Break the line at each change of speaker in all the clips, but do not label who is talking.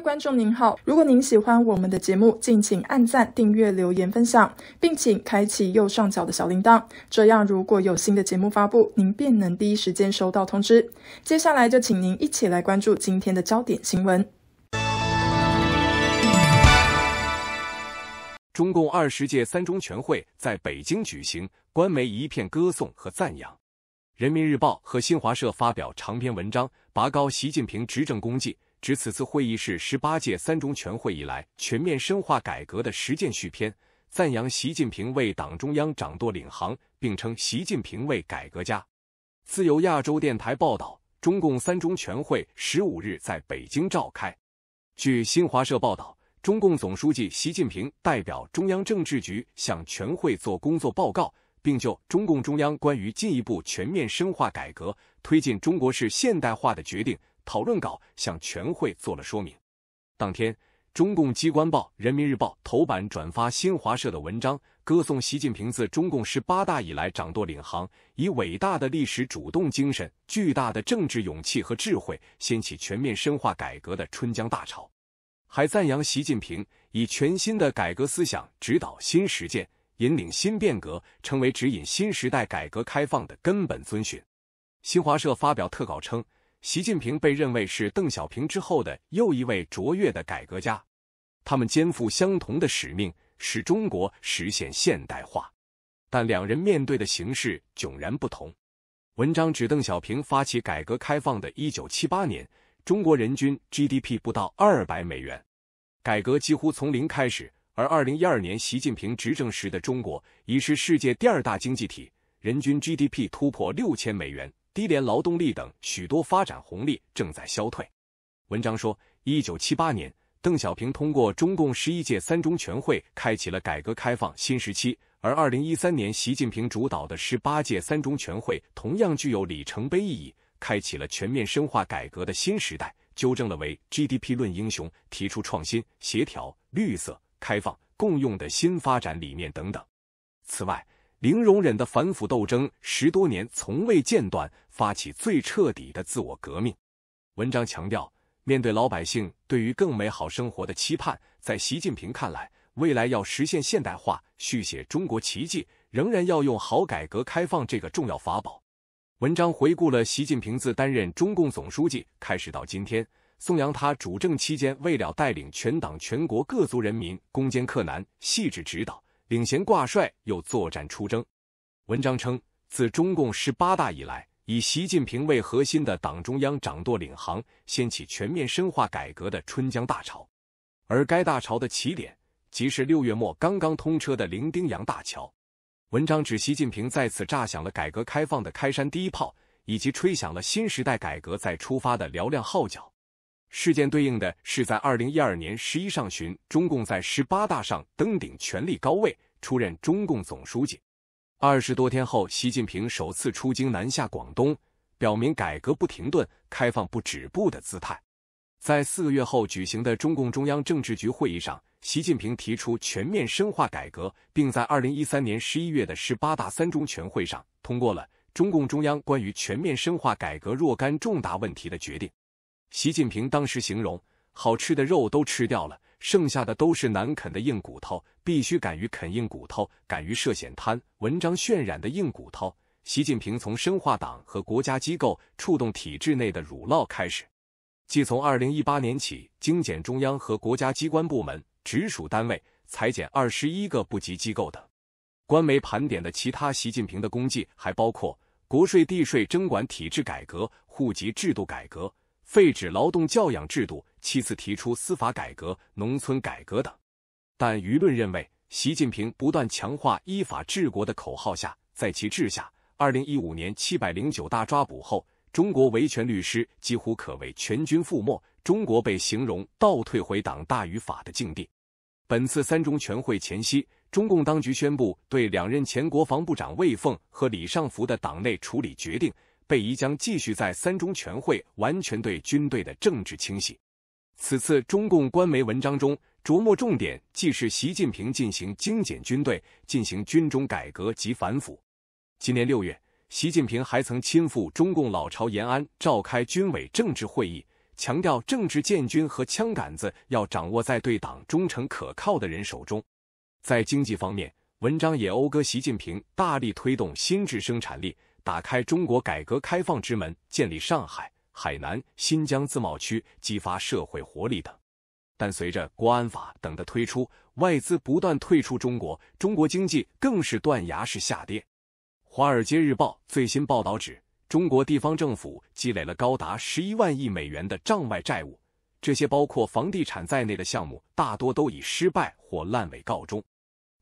观众您好，如果您喜欢我们的节目，敬请按赞、订阅、留言、分享，并请开启右上角的小铃铛，这样如果有新的节目发布，您便能第一时间收到通知。接下来就请您一起来关注今天的焦点新闻。中共二十届三中全会在北京举行，官媒一片歌颂和赞扬，《人民日报》和新华社发表长篇文章，拔高习近平执政功绩。指此次会议是十八届三中全会以来全面深化改革的实践续篇，赞扬习近平为党中央掌舵领航，并称习近平为改革家。自由亚洲电台报道，中共三中全会十五日在北京召开。据新华社报道，中共总书记习近平代表中央政治局向全会作工作报告，并就中共中央关于进一步全面深化改革、推进中国式现代化的决定。讨论稿向全会做了说明。当天，中共机关报《人民日报》头版转发新华社的文章，歌颂习近平自中共十八大以来掌舵领航，以伟大的历史主动精神、巨大的政治勇气和智慧，掀起全面深化改革的春江大潮。还赞扬习近平以全新的改革思想指导新实践，引领新变革，成为指引新时代改革开放的根本遵循。新华社发表特稿称。习近平被认为是邓小平之后的又一位卓越的改革家，他们肩负相同的使命，使中国实现现代化。但两人面对的形势迥然不同。文章指，邓小平发起改革开放的一九七八年，中国人均 GDP 不到二百美元，改革几乎从零开始；而二零一二年习近平执政时的中国已是世界第二大经济体，人均 GDP 突破六千美元。低廉劳动力等许多发展红利正在消退。文章说，一九七八年，邓小平通过中共十一届三中全会，开启了改革开放新时期；而二零一三年，习近平主导的十八届三中全会，同样具有里程碑意义，开启了全面深化改革的新时代，纠正了为 GDP 论英雄，提出创新、协调、绿色、开放、共用的新发展理念等等。此外，零容忍的反腐斗争十多年从未间断，发起最彻底的自我革命。文章强调，面对老百姓对于更美好生活的期盼，在习近平看来，未来要实现现代化、续写中国奇迹，仍然要用好改革开放这个重要法宝。文章回顾了习近平自担任中共总书记开始到今天，颂扬他主政期间为了带领全党全国各族人民攻坚克难、细致指导。领衔挂帅又作战出征。文章称，自中共十八大以来，以习近平为核心的党中央掌舵领航，掀起全面深化改革的春江大潮。而该大潮的起点，即是六月末刚刚通车的伶仃洋大桥。文章指，习近平在此炸响了改革开放的开山第一炮，以及吹响了新时代改革再出发的嘹亮号角。事件对应的是在二零一二年十一上旬，中共在十八大上登顶权力高位，出任中共总书记。二十多天后，习近平首次出京南下广东，表明改革不停顿、开放不止步的姿态。在四个月后举行的中共中央政治局会议上，习近平提出全面深化改革，并在二零一三年十一月的十八大三中全会上通过了中共中央关于全面深化改革若干重大问题的决定。习近平当时形容：“好吃的肉都吃掉了，剩下的都是难啃的硬骨头，必须敢于啃硬骨头，敢于涉险滩。”文章渲染的硬骨头，习近平从深化党和国家机构触动体制内的“乳酪”开始，即从二零一八年起精简中央和国家机关部门直属单位，裁减二十一个部级机构等。官媒盘点的其他习近平的功绩还包括国税地税征管体制改革、户籍制度改革。废止劳动教养制度，七次提出司法改革、农村改革等，但舆论认为，习近平不断强化依法治国的口号下，在其治下，二零一五年七百零九大抓捕后，中国维权律师几乎可谓全军覆没，中国被形容倒退回党大于法的境地。本次三中全会前夕，中共当局宣布对两任前国防部长魏凤和李尚福的党内处理决定。被疑将继续在三中全会完全对军队的政治清洗。此次中共官媒文章中，着墨重点既是习近平进行精简军队、进行军中改革及反腐。今年六月，习近平还曾亲赴中共老巢延安，召开军委政治会议，强调政治建军和枪杆子要掌握在对党忠诚可靠的人手中。在经济方面，文章也讴歌习近平大力推动新质生产力。打开中国改革开放之门，建立上海、海南、新疆自贸区，激发社会活力等。但随着国安法等的推出，外资不断退出中国，中国经济更是断崖式下跌。华尔街日报最新报道指，中国地方政府积累了高达十一万亿美元的账外债务，这些包括房地产在内的项目大多都以失败或烂尾告终。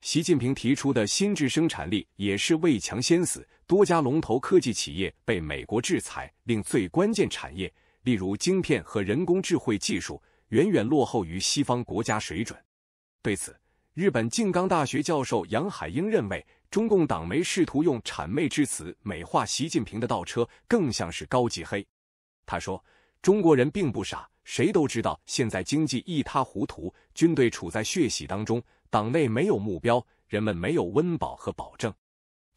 习近平提出的新质生产力也是为强先死。多家龙头科技企业被美国制裁，令最关键产业，例如晶片和人工智慧技术，远远落后于西方国家水准。对此，日本静冈大学教授杨海英认为，中共党媒试图用谄媚之词美化习近平的倒车，更像是高级黑。他说：“中国人并不傻，谁都知道现在经济一塌糊涂，军队处在血洗当中，党内没有目标，人们没有温饱和保证。”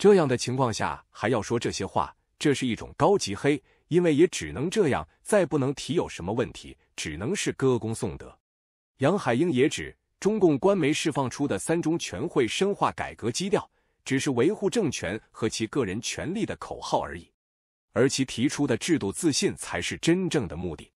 这样的情况下还要说这些话，这是一种高级黑，因为也只能这样，再不能提有什么问题，只能是歌功颂德。杨海英也指，中共官媒释放出的三中全会深化改革基调，只是维护政权和其个人权利的口号而已，而其提出的制度自信才是真正的目的。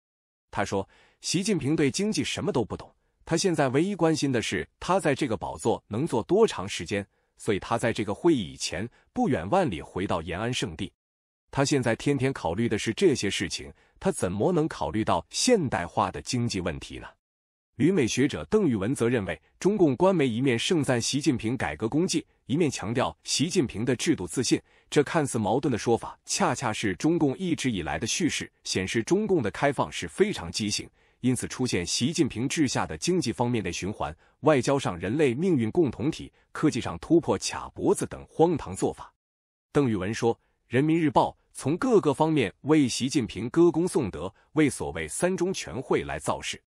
他说，习近平对经济什么都不懂，他现在唯一关心的是他在这个宝座能坐多长时间。所以他在这个会议以前不远万里回到延安圣地。他现在天天考虑的是这些事情，他怎么能考虑到现代化的经济问题呢？旅美学者邓宇文则认为，中共官媒一面盛赞习近平改革功绩，一面强调习近平的制度自信，这看似矛盾的说法，恰恰是中共一直以来的叙事，显示中共的开放是非常畸形。因此出现习近平治下的经济方面的循环，外交上人类命运共同体，科技上突破卡脖子等荒唐做法。邓宇文说，《人民日报》从各个方面为习近平歌功颂德，为所谓三中全会来造势。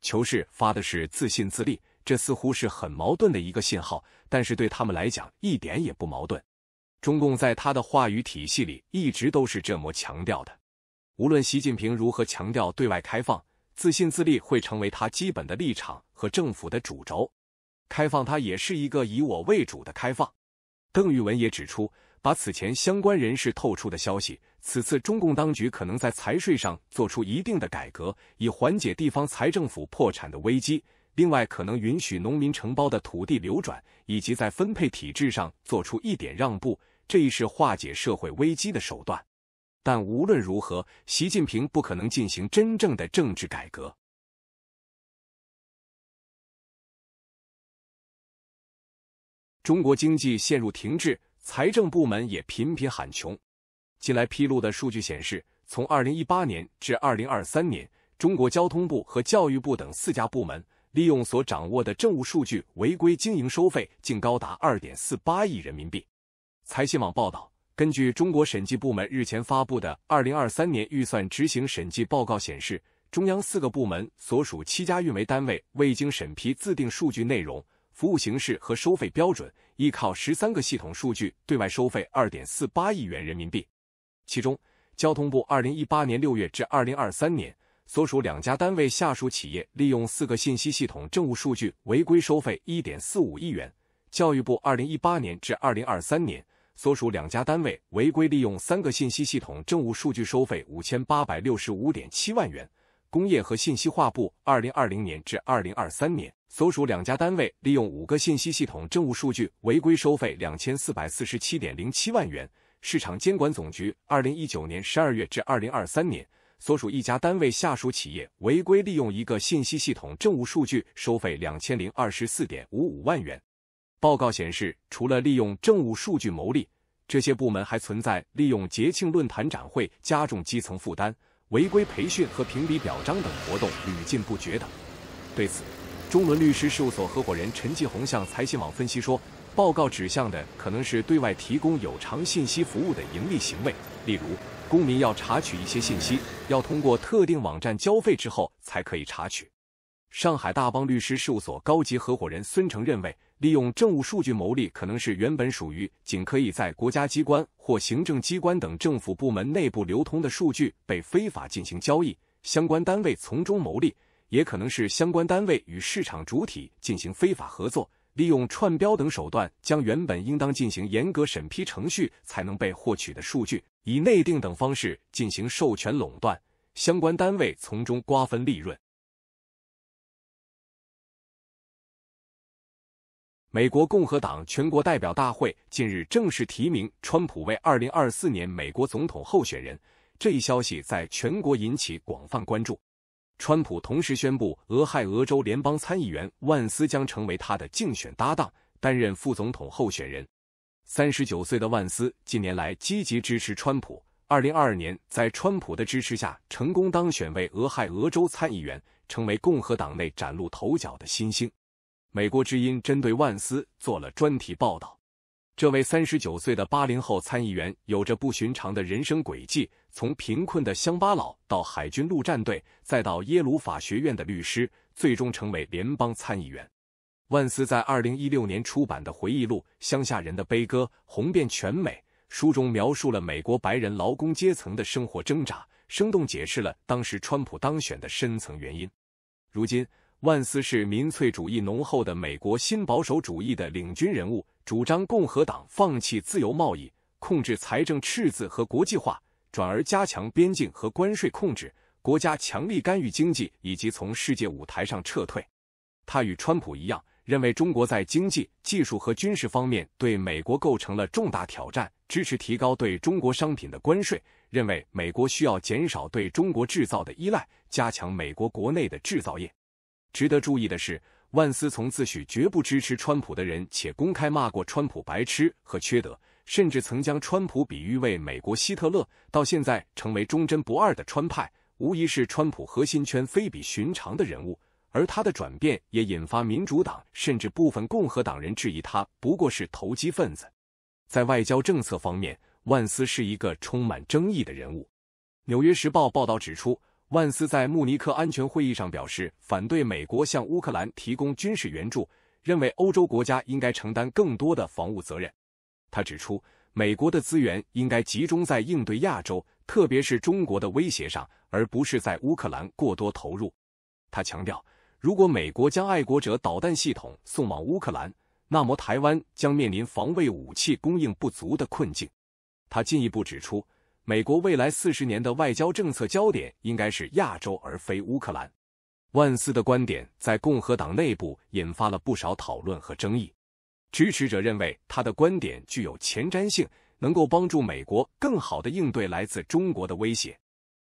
求是发的是自信自立，这似乎是很矛盾的一个信号，但是对他们来讲一点也不矛盾。中共在他的话语体系里一直都是这么强调的，无论习近平如何强调对外开放。自信自立会成为他基本的立场和政府的主轴，开放他也是一个以我为主的开放。邓玉文也指出，把此前相关人士透出的消息，此次中共当局可能在财税上做出一定的改革，以缓解地方财政府破产的危机；另外，可能允许农民承包的土地流转，以及在分配体制上做出一点让步，这一是化解社会危机的手段。但无论如何，习近平不可能进行真正的政治改革。中国经济陷入停滞，财政部门也频频喊穷。近来披露的数据显示，从二零一八年至二零二三年，中国交通部和教育部等四家部门利用所掌握的政务数据违规经营收费，竟高达二点四八亿人民币。财新网报道。根据中国审计部门日前发布的《二零二三年预算执行审计报告》显示，中央四个部门所属七家运维单位未经审批自定数据内容、服务形式和收费标准，依靠十三个系统数据对外收费二点四八亿元人民币。其中，交通部二零一八年六月至二零二三年所属两家单位下属企业利用四个信息系统政务数据违规收费一点四五亿元；教育部二零一八年至二零二三年。所属两家单位违规利用三个信息系统政务数据收费五千八百六十五点七万元。工业和信息化部二零二零年至二零二三年所属两家单位利用五个信息系统政务数据违规收费两千四百四十七点零七万元。市场监管总局二零一九年十二月至二零二三年所属一家单位下属企业违规利用一个信息系统政务数据收费两千零二十四点五五万元。报告显示，除了利用政务数据牟利，这些部门还存在利用节庆、论坛、展会加重基层负担、违规培训和评比表彰等活动屡禁不绝等。对此，中伦律师事务所合伙人陈继红向财新网分析说，报告指向的可能是对外提供有偿信息服务的盈利行为，例如，公民要查取一些信息，要通过特定网站交费之后才可以查取。上海大邦律师事务所高级合伙人孙成认为，利用政务数据牟利可能是原本属于仅可以在国家机关或行政机关等政府部门内部流通的数据被非法进行交易，相关单位从中牟利；也可能是相关单位与市场主体进行非法合作，利用串标等手段将原本应当进行严格审批程序才能被获取的数据，以内定等方式进行授权垄断，相关单位从中瓜分利润。美国共和党全国代表大会近日正式提名川普为2024年美国总统候选人，这一消息在全国引起广泛关注。川普同时宣布，俄亥俄州联邦参议员万斯将成为他的竞选搭档，担任副总统候选人。三十九岁的万斯近年来积极支持川普，2022年在川普的支持下成功当选为俄亥俄州参议员，成为共和党内崭露头角的新星。美国之音针对万斯做了专题报道。这位三十九岁的八零后参议员有着不寻常的人生轨迹，从贫困的乡巴佬到海军陆战队，再到耶鲁法学院的律师，最终成为联邦参议员。万斯在二零一六年出版的回忆录《乡下人的悲歌》红遍全美，书中描述了美国白人劳工阶层的生活挣扎，生动解释了当时川普当选的深层原因。如今。万斯是民粹主义浓厚的美国新保守主义的领军人物，主张共和党放弃自由贸易、控制财政赤字和国际化，转而加强边境和关税控制、国家强力干预经济以及从世界舞台上撤退。他与川普一样，认为中国在经济、技术和军事方面对美国构成了重大挑战，支持提高对中国商品的关税，认为美国需要减少对中国制造的依赖，加强美国国内的制造业。值得注意的是，万斯从自诩绝不支持川普的人，且公开骂过川普白痴和缺德，甚至曾将川普比喻为美国希特勒，到现在成为忠贞不二的川派，无疑是川普核心圈非比寻常的人物。而他的转变也引发民主党甚至部分共和党人质疑他不过是投机分子。在外交政策方面，万斯是一个充满争议的人物。《纽约时报》报道指出。万斯在慕尼克安全会议上表示，反对美国向乌克兰提供军事援助，认为欧洲国家应该承担更多的防务责任。他指出，美国的资源应该集中在应对亚洲，特别是中国的威胁上，而不是在乌克兰过多投入。他强调，如果美国将爱国者导弹系统送往乌克兰，那么台湾将面临防卫武器供应不足的困境。他进一步指出。美国未来四十年的外交政策焦点应该是亚洲，而非乌克兰。万斯的观点在共和党内部引发了不少讨论和争议。支持者认为他的观点具有前瞻性，能够帮助美国更好地应对来自中国的威胁；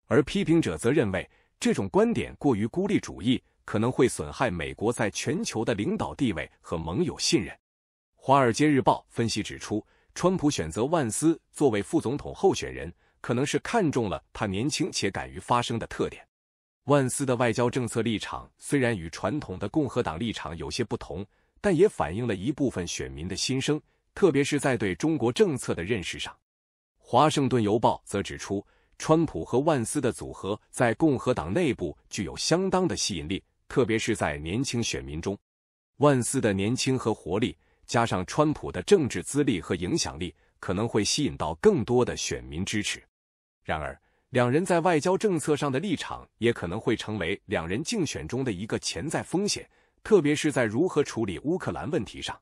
而批评者则认为这种观点过于孤立主义，可能会损害美国在全球的领导地位和盟友信任。《华尔街日报》分析指出。川普选择万斯作为副总统候选人，可能是看中了他年轻且敢于发声的特点。万斯的外交政策立场虽然与传统的共和党立场有些不同，但也反映了一部分选民的心声，特别是在对中国政策的认识上。《华盛顿邮报》则指出，川普和万斯的组合在共和党内部具有相当的吸引力，特别是在年轻选民中。万斯的年轻和活力。加上川普的政治资历和影响力，可能会吸引到更多的选民支持。然而，两人在外交政策上的立场也可能会成为两人竞选中的一个潜在风险，特别是在如何处理乌克兰问题上。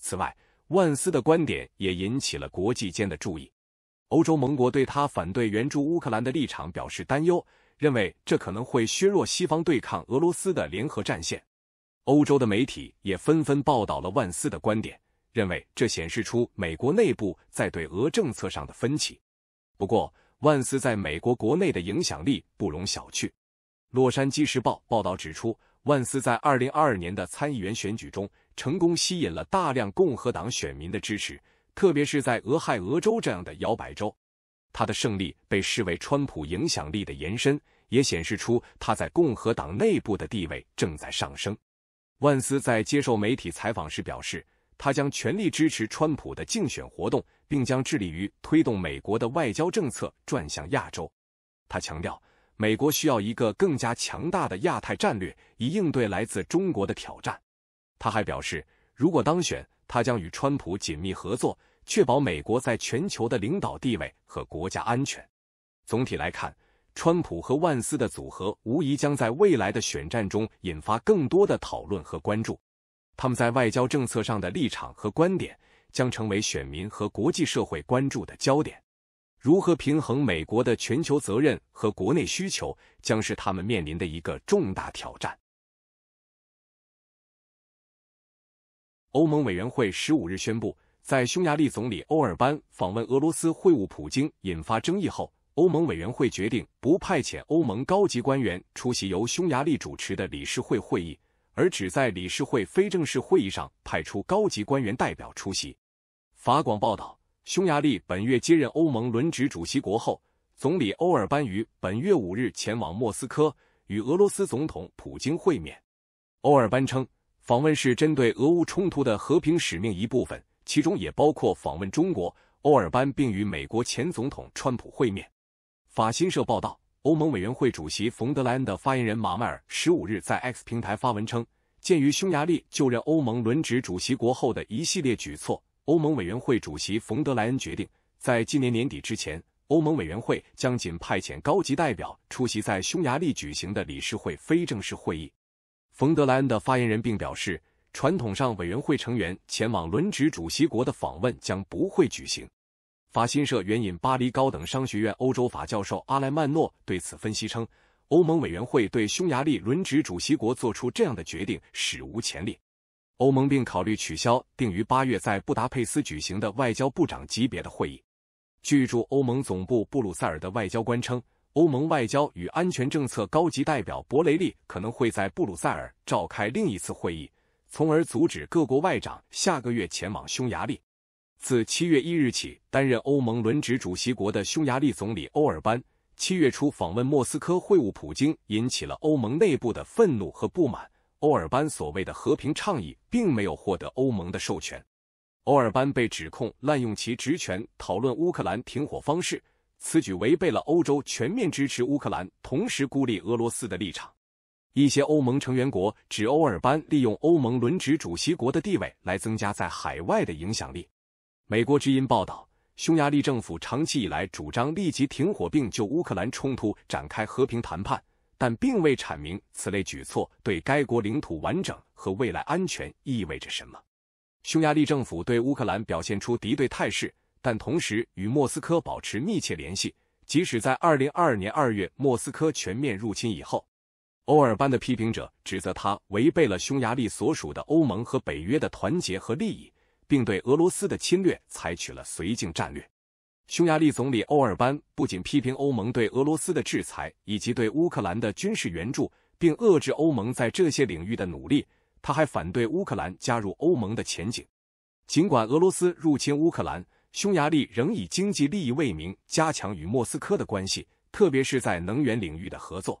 此外，万斯的观点也引起了国际间的注意。欧洲盟国对他反对援助乌克兰的立场表示担忧，认为这可能会削弱西方对抗俄罗斯的联合战线。欧洲的媒体也纷纷报道了万斯的观点，认为这显示出美国内部在对俄政策上的分歧。不过，万斯在美国国内的影响力不容小觑。洛杉矶时报报道指出，万斯在二零二二年的参议员选举中成功吸引了大量共和党选民的支持，特别是在俄亥俄州这样的摇摆州，他的胜利被视为川普影响力的延伸，也显示出他在共和党内部的地位正在上升。万斯在接受媒体采访时表示，他将全力支持川普的竞选活动，并将致力于推动美国的外交政策转向亚洲。他强调，美国需要一个更加强大的亚太战略，以应对来自中国的挑战。他还表示，如果当选，他将与川普紧密合作，确保美国在全球的领导地位和国家安全。总体来看。川普和万斯的组合无疑将在未来的选战中引发更多的讨论和关注。他们在外交政策上的立场和观点将成为选民和国际社会关注的焦点。如何平衡美国的全球责任和国内需求，将是他们面临的一个重大挑战。欧盟委员会十五日宣布，在匈牙利总理欧尔班访问俄罗斯会晤普京引发争议后。欧盟委员会决定不派遣欧盟高级官员出席由匈牙利主持的理事会会议，而只在理事会非正式会议上派出高级官员代表出席。法广报道，匈牙利本月接任欧盟轮值主席国后，总理欧尔班于本月五日前往莫斯科与俄罗斯总统普京会面。欧尔班称，访问是针对俄乌冲突的和平使命一部分，其中也包括访问中国。欧尔班并与美国前总统川普会面。法新社报道，欧盟委员会主席冯德莱恩的发言人马迈尔十五日在 X 平台发文称，鉴于匈牙利就任欧盟轮值主席国后的一系列举措，欧盟委员会主席冯德莱恩决定，在今年年底之前，欧盟委员会将仅派遣高级代表出席在匈牙利举行的理事会非正式会议。冯德莱恩的发言人并表示，传统上委员会成员前往轮值主席国的访问将不会举行。法新社援引巴黎高等商学院欧洲法教授阿莱曼诺对此分析称，欧盟委员会对匈牙利轮值主席国做出这样的决定史无前例。欧盟并考虑取消定于八月在布达佩斯举行的外交部长级别的会议。据驻欧盟总部布鲁塞尔的外交官称，欧盟外交与安全政策高级代表博雷利可能会在布鲁塞尔召开另一次会议，从而阻止各国外长下个月前往匈牙利。自七月一日起担任欧盟轮值主席国的匈牙利总理欧尔班，七月初访问莫斯科会晤普京，引起了欧盟内部的愤怒和不满。欧尔班所谓的和平倡议并没有获得欧盟的授权。欧尔班被指控滥用其职权讨论乌克兰停火方式，此举违背了欧洲全面支持乌克兰、同时孤立俄罗斯的立场。一些欧盟成员国指欧尔班利用欧盟轮值主席国的地位来增加在海外的影响力。美国之音报道，匈牙利政府长期以来主张立即停火并就乌克兰冲突展开和平谈判，但并未阐明此类举措对该国领土完整和未来安全意味着什么。匈牙利政府对乌克兰表现出敌对态势，但同时与莫斯科保持密切联系，即使在二零二二年二月莫斯科全面入侵以后，欧尔班的批评者指责他违背了匈牙利所属的欧盟和北约的团结和利益。并对俄罗斯的侵略采取了绥靖战略。匈牙利总理欧尔班不仅批评欧盟对俄罗斯的制裁以及对乌克兰的军事援助，并遏制欧盟在这些领域的努力，他还反对乌克兰加入欧盟的前景。尽管俄罗斯入侵乌克兰，匈牙利仍以经济利益为名，加强与莫斯科的关系，特别是在能源领域的合作。